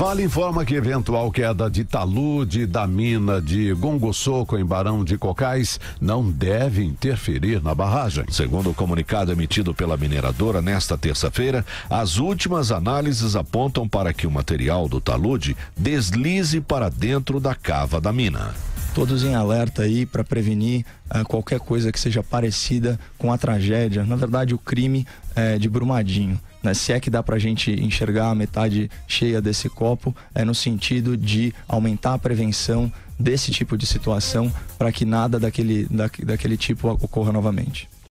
Vale informa que eventual queda de talude da mina de Gongossoco em Barão de Cocais não deve interferir na barragem. Segundo o comunicado emitido pela mineradora nesta terça-feira, as últimas análises apontam para que o material do talude deslize para dentro da cava da mina todos em alerta aí para prevenir uh, qualquer coisa que seja parecida com a tragédia, na verdade o crime uh, de Brumadinho. Né? Se é que dá para a gente enxergar a metade cheia desse copo, é no sentido de aumentar a prevenção desse tipo de situação para que nada daquele, da, daquele tipo ocorra novamente.